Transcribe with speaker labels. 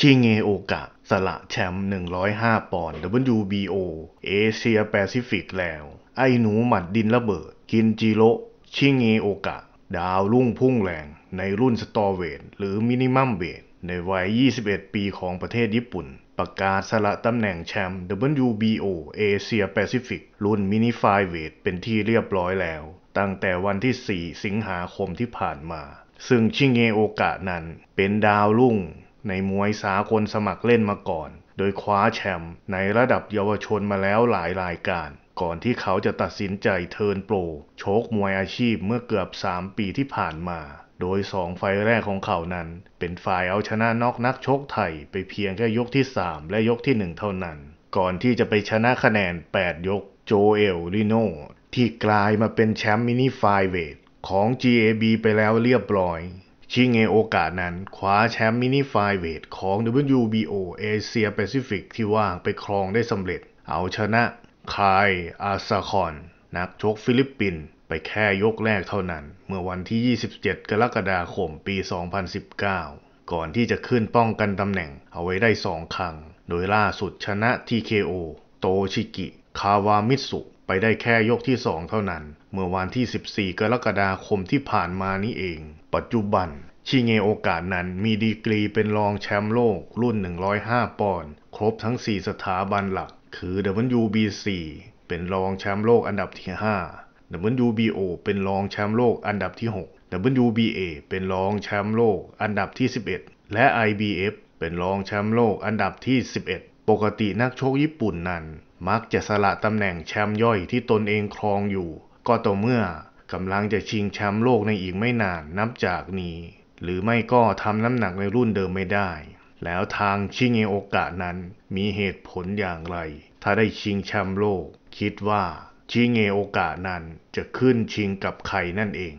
Speaker 1: ชิงเงโอกะ สละแชมป์ 105 ปอนด์ WBO เอเชียแปซิฟิกแล้ว ไอหนูหมัดดินระเบิด กินจิโร ชิงเงโอกะ ดาวรุ่งพุ่งแรง ในรุ่นสตอร์เวทหรือมินิมัมเวทในวัย 21 ปีของประเทศญี่ปุ่น ประกาศสละตำแหน่งแชมป์ WBO เอเชียแปซิฟิก รุ่นมินิไฟเวทเป็นที่เรียบร้อยแล้ว ตั้งแต่วันที่ 4 สิงหาคมที่ผ่านมา ซึ่งชิงเงโอกะนั้นเป็นดาวรุ่งในมวยสาคนสมัครเล่นมาก่อน โดยคว้าแชมป์ในระดับเยาวชนมาแล้วหลายรายการ ก่อนที่เขาจะตัดสินใจเทิร์นโปรโชคมวยอาชีพเมื่อเกือบ 3 ปีที่ผ่านมา โดย 2 ไฟแรกของเขานั้น เป็นฝ่ายเอาชนะนอกนักชกไทยไปเพียงแค่ยกที่ 3 และยกที่ 1 เท่านั้น ก่อนที่จะไปชนะคะแนน 8 ยก โจเอลลิโนที่กลายมาเป็นแชมป์มินิไฟเวทของ GAB ไปแล้วเรียบร้อยชิงเงโอกาสนั้น คว้าแชมป์มินิไฟเวทของ WBO เอเชียแปซิฟิกที่ว่างไปครองได้สำเร็จเอาชนะ คายอาซาคอนนักชกฟิลิปปินส์ไปแค่ยกแรกเท่านั้น เมื่อวันที่ 27 กรกฎาคมปี 2019 ก่อนที่จะขึ้นป้องกันตำแหน่งเอาไว้ได้สองครั้ง โดยล่าสุดชนะ TKO โตชิกิ คาวามิสุไปได้แค่ยกที่ 2 เท่านั้น เมื่อวันที่ 14 กรกฎาคมที่ผ่านมานี้เอง ปัจจุบันชิเงโอกาสนั้นมีดีกรีเป็นรองแชมป์โลกรุ่น 105 ปอนด์ครบทั้ง 4 สถาบันหลัก คือ WBC เป็นรองแชมป์โลกอันดับที่ 5 WBO เป็นรองแชมป์โลกอันดับที่ 6 WBA เป็นรองแชมป์โลกอันดับที่ 11 และ IBF เป็นรองแชมป์โลกอันดับที่ 11 ปกตินักชกญี่ปุ่นนั้นมักจะสละตำแหน่งแชมป์ย่อยที่ตนเองครองอยู่ ก็ต่อเมื่อกำลังจะชิงแชมป์โลกในอีกไม่นานนับจากนี้ หรือไม่ก็ทำน้ำหนักในรุ่นเดิมไม่ได้ แล้วทางชิงเอโอกสนั้นมีเหตุผลอย่างไร ถ้าได้ชิงแชมป์โลกคิดว่าชิงเอโอกสนั้นจะขึ้นชิงกับใครนั่นเอง